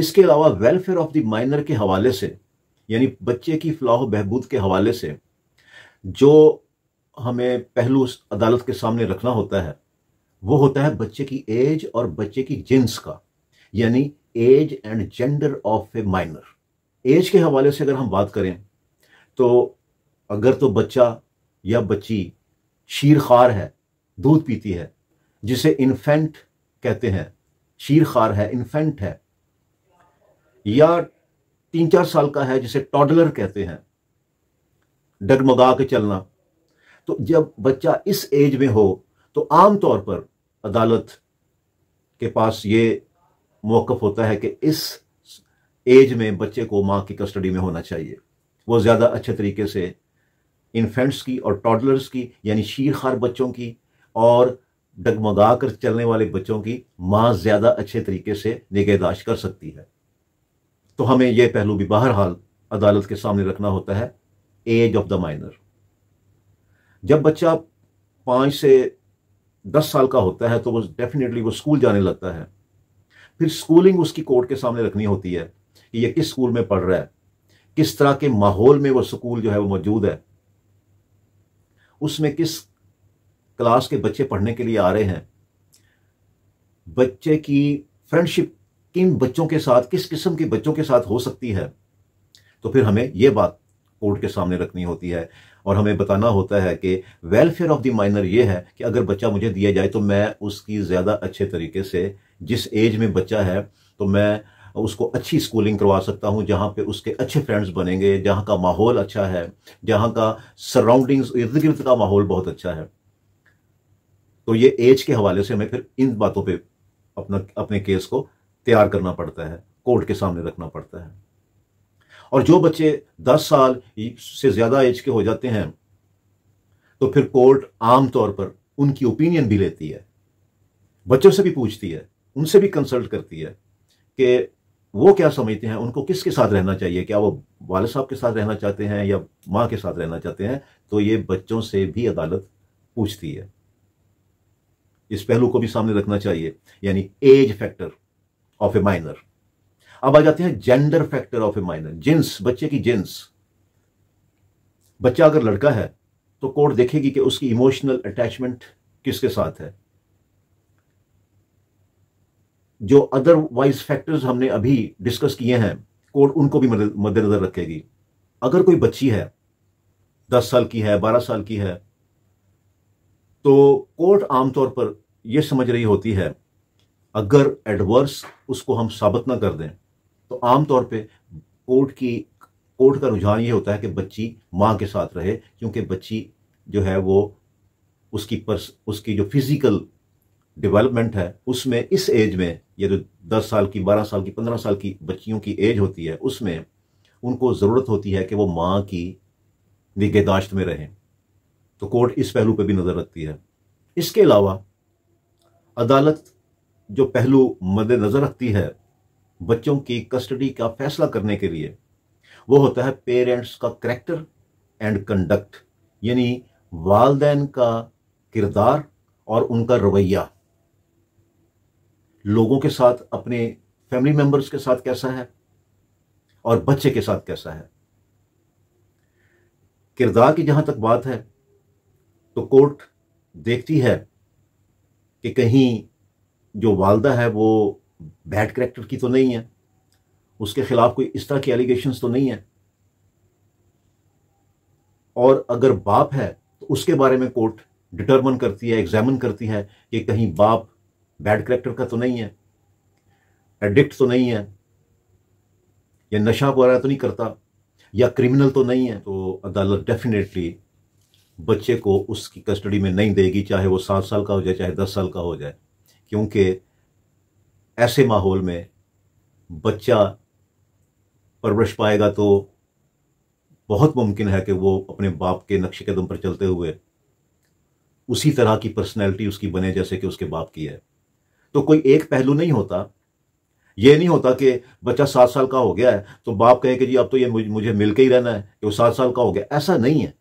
इसके अलावा welfare of the minor के हवाले से यानी बच्चे की फलाह बहबूद के हवाले से जो हमें पहलू अदालत के सामने रखना होता है वो होता है बच्चे की एज और बच्चे की जिन्स का यानी age and gender of a minor age के हवाले से अगर हम बात करें तो अगर तो बच्चा या बच्ची शीरखार है दूध पीती है जिसे इन्फेंट कहते हैं शीरखार है इन्फेंट है या तीन चार साल का है जिसे टॉडलर कहते हैं डगमगा के चलना तो जब बच्चा इस एज में हो तो आमतौर पर अदालत के पास ये मौकफ होता है कि इस एज में बच्चे को माँ की कस्टडी में होना चाहिए वो ज़्यादा अच्छे तरीके से इन्फेंट्स की और टॉडलर्स की यानी शीरखार बच्चों की और डगमगा कर चलने वाले बच्चों की माँ ज़्यादा अच्छे तरीके से निगहदाश्त कर सकती है तो हमें यह पहलू भी बहरहाल अदालत के सामने रखना होता है एज ऑफ द माइनर जब बच्चा पांच से दस साल का होता है तो वो डेफिनेटली वो स्कूल जाने लगता है फिर स्कूलिंग उसकी कोर्ट के सामने रखनी होती है कि ये किस स्कूल में पढ़ रहा है किस तरह के माहौल में वो स्कूल जो है वो मौजूद है उसमें किस क्लास के बच्चे पढ़ने के लिए आ रहे हैं बच्चे की फ्रेंडशिप इन बच्चों के साथ किस किस्म के बच्चों के साथ हो सकती है तो फिर हमें यह बात कोर्ट के सामने रखनी होती है और हमें बताना होता है कि वेलफेयर ऑफ द माइनर यह है कि अगर बच्चा मुझे दिया जाए तो मैं उसकी ज़्यादा अच्छे तरीके से जिस एज में बच्चा है तो मैं उसको अच्छी स्कूलिंग करवा सकता हूँ जहाँ पे उसके अच्छे फ्रेंड्स बनेंगे जहाँ का माहौल अच्छा है जहाँ का सराउंडिंग्स इर्द गिर्द का माहौल बहुत अच्छा है तो ये एज के हवाले से हमें फिर इन बातों पर अपना अपने केस को तैयार करना पड़ता है कोर्ट के सामने रखना पड़ता है और जो बच्चे 10 साल से ज्यादा एज के हो जाते हैं तो फिर कोर्ट आमतौर पर उनकी ओपिनियन भी लेती है बच्चों से भी पूछती है उनसे भी कंसल्ट करती है कि वो क्या समझते हैं उनको किसके साथ रहना चाहिए क्या वो वाले साहब के साथ रहना चाहते हैं या माँ के साथ रहना चाहते हैं तो ये बच्चों से भी अदालत पूछती है इस पहलू को भी सामने रखना चाहिए यानी age factor of a minor अब आ जाते हैं gender factor of a minor जिन्स बच्चे की जिन्स बच्चा अगर लड़का है तो कोर्ट देखेगी कि उसकी इमोशनल अटैचमेंट किसके साथ है जो अदरवाइज फैक्टर्स हमने अभी डिस्कस किए हैं कोर्ट उनको भी मद्देनजर रखेगी अगर कोई बच्ची है दस साल की है बारह साल की है तो कोर्ट आमतौर पर यह समझ रही होती है अगर एडवर्स उसको हम साबित ना कर दें तो आमतौर पे कोर्ट की कोर्ट का रुझान ये होता है कि बच्ची माँ के साथ रहे क्योंकि बच्ची जो है वो उसकी पर्स उसकी जो फिज़िकल डेवलपमेंट है उसमें इस एज में ये जो दस साल की बारह साल की पंद्रह साल की बच्चियों की एज होती है उसमें उनको ज़रूरत होती है कि वो माँ की निगहदाश्त में रहें तो कोर्ट इस पहलू पर भी नज़र रखती है इसके अलावा अदालत जो पहलू मद्देनजर रखती है बच्चों की कस्टडी का फैसला करने के लिए वो होता है पेरेंट्स का करेक्टर एंड कंडक्ट यानी वालदेन का किरदार और उनका रवैया लोगों के साथ अपने फैमिली मेंबर्स के साथ कैसा है और बच्चे के साथ कैसा है किरदार की जहां तक बात है तो कोर्ट देखती है कि कहीं जो वालदा है वो बैड करेक्टर की तो नहीं है उसके खिलाफ कोई इस तरह की एलिगेशन तो नहीं है और अगर बाप है तो उसके बारे में कोर्ट डिटर्मन करती है एग्जामिन करती है कि कहीं बाप बैड करेक्टर का तो नहीं है एडिक्ट तो नहीं है या नशा वगैरह तो नहीं करता या क्रिमिनल तो नहीं है तो अदालत डेफिनेटली बच्चे को उसकी कस्टडी में नहीं देगी चाहे वो सात साल का हो जाए चाहे दस साल का हो जाए क्योंकि ऐसे माहौल में बच्चा परवरिश पाएगा तो बहुत मुमकिन है कि वो अपने बाप के नक्शे कदम पर चलते हुए उसी तरह की पर्सनैलिटी उसकी बने जैसे कि उसके बाप की है तो कोई एक पहलू नहीं होता ये नहीं होता कि बच्चा सात साल का हो गया है तो बाप कहे कि जी अब तो ये मुझे मिलके ही रहना है कि वो सात साल का हो गया ऐसा नहीं है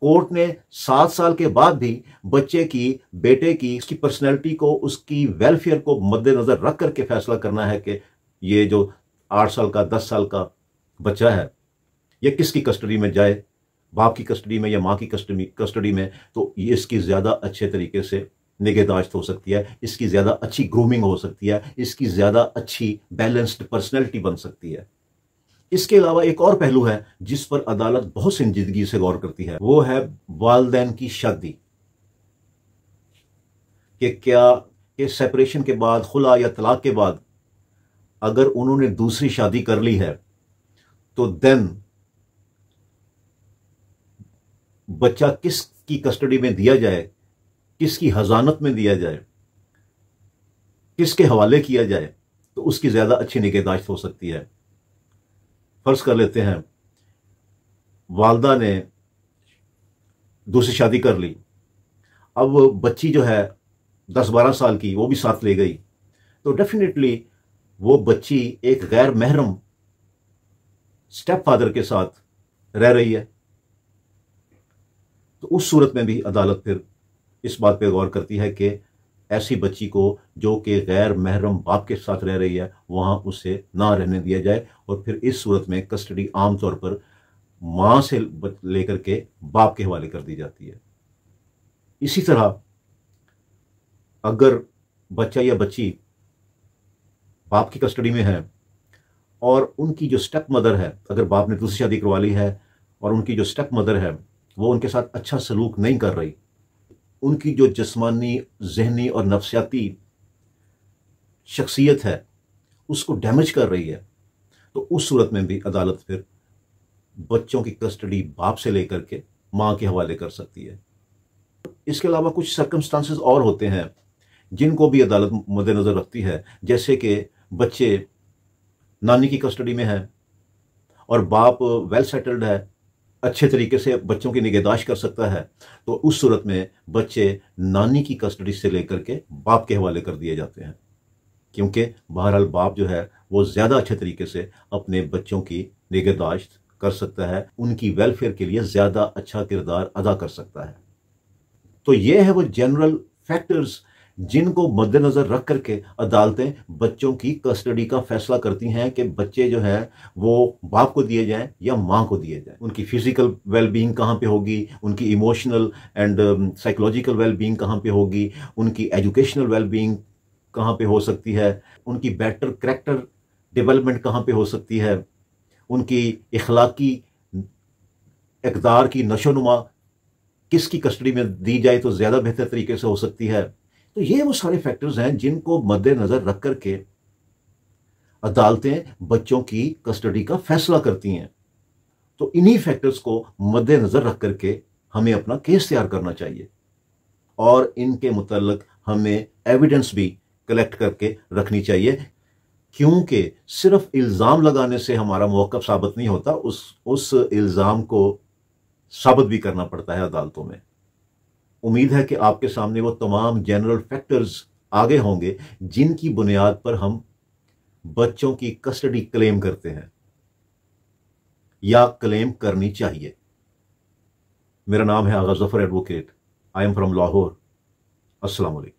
कोर्ट ने सात साल के बाद भी बच्चे की बेटे की उसकी पर्सनैलिटी को उसकी वेलफेयर को मद्देनजर रख करके फैसला करना है कि ये जो आठ साल का दस साल का बच्चा है ये किसकी कस्टडी में जाए बाप की कस्टडी में या माँ की कस्टडी कस्टडी में तो ये इसकी ज़्यादा अच्छे तरीके से निगहदाश्त हो सकती है इसकी ज़्यादा अच्छी ग्रूमिंग हो सकती है इसकी ज़्यादा अच्छी बैलेंस्ड पर्सनैलिटी बन सकती है इसके अलावा एक और पहलू है जिस पर अदालत बहुत संजीदगी से गौर करती है वो है वालदेन की शादी कि क्या कि सेपरेशन के बाद खुला या तलाक के बाद अगर उन्होंने दूसरी शादी कर ली है तो देन बच्चा किसकी कस्टडी में दिया जाए किसकी हजानत में दिया जाए किसके हवाले किया जाए तो उसकी ज़्यादा अच्छी निगहदाश्त हो सकती है फर्ज कर लेते हैं वालदा ने दूसरी शादी कर ली अब वो बच्ची जो है दस बारह साल की वो भी साथ ले गई तो डेफिनेटली वो बच्ची एक गैर महरम स्टेप फादर के साथ रह रही है तो उस सूरत में भी अदालत फिर इस बात पे गौर करती है कि ऐसी बच्ची को जो कि गैर महरम बाप के साथ रह रही है वहाँ उसे ना रहने दिया जाए और फिर इस सूरत में कस्टडी आमतौर पर माँ से लेकर के बाप के हवाले कर दी जाती है इसी तरह अगर बच्चा या बच्ची बाप की कस्टडी में है और उनकी जो स्टेप मदर है अगर बाप ने दूसरी शादी करवा ली है और उनकी जो स्टेप मदर है वो उनके साथ अच्छा सलूक नहीं कर रही उनकी जो जिसमानी जहनी और नफसियाती शख्सियत है उसको डैमेज कर रही है तो उस सूरत में भी अदालत फिर बच्चों की कस्टडी बाप से लेकर के माँ के हवाले कर सकती है इसके अलावा कुछ सर्कमस्टांसिस और होते हैं जिनको भी अदालत मद्देनज़र रखती है जैसे कि बच्चे नानी की कस्टडी में हैं और बाप वेल सेटल्ड है अच्छे तरीके से बच्चों की निगहदाश्त कर सकता है तो उस सूरत में बच्चे नानी की कस्टडी से लेकर के बाप के हवाले कर दिए जाते हैं क्योंकि बहरहाल बाप जो है वो ज़्यादा अच्छे तरीके से अपने बच्चों की निगहदाश्त कर सकता है उनकी वेलफेयर के लिए ज़्यादा अच्छा किरदार अदा कर सकता है तो ये है वो जनरल फैक्टर्स जिनको मद्देनज़र रख करके अदालतें बच्चों की कस्टडी का फैसला करती हैं कि बच्चे जो है वो बाप को दिए जाएं या माँ को दिए जाएं उनकी फिजिकल वेलबींग कहाँ पे होगी उनकी इमोशनल एंड साइकोलॉजिकल वेलबींग कहाँ पे होगी उनकी एजुकेशनल वेलबींग कहाँ पे हो सकती है उनकी बेटर करेक्टर डेवलपमेंट कहाँ पे हो सकती है उनकी इखलाकी इकदार की नशोनुमा किसकी कस्टडी में दी जाए तो ज़्यादा बेहतर तरीके से हो सकती है तो ये वो सारे फैक्टर्स हैं जिनको मद्देनजर रख करके अदालतें बच्चों की कस्टडी का फैसला करती हैं तो इन्हीं फैक्टर्स को मद्देनजर रख करके हमें अपना केस तैयार करना चाहिए और इनके मुतलक हमें एविडेंस भी कलेक्ट करके रखनी चाहिए क्योंकि सिर्फ इल्ज़ाम लगाने से हमारा मौक़ साबित नहीं होता उस उस इल्ज़ाम को साबित भी करना पड़ता है अदालतों में उम्मीद है कि आपके सामने वो तमाम जनरल फैक्टर्स आगे होंगे जिनकी बुनियाद पर हम बच्चों की कस्टडी क्लेम करते हैं या क्लेम करनी चाहिए मेरा नाम है Agha Zafar advocate I am from Lahore असल